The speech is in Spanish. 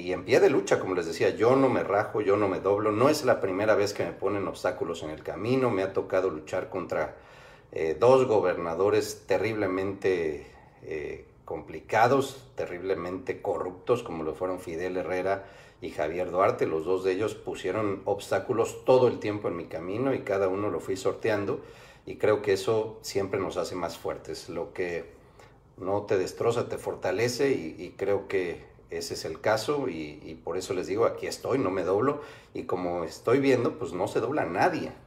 y en pie de lucha, como les decía, yo no me rajo, yo no me doblo, no es la primera vez que me ponen obstáculos en el camino, me ha tocado luchar contra eh, dos gobernadores terriblemente eh, complicados, terriblemente corruptos, como lo fueron Fidel Herrera y Javier Duarte, los dos de ellos pusieron obstáculos todo el tiempo en mi camino y cada uno lo fui sorteando y creo que eso siempre nos hace más fuertes, lo que no te destroza, te fortalece y creo que ese es el caso y, y por eso les digo, aquí estoy, no me doblo. Y como estoy viendo, pues no se dobla nadie.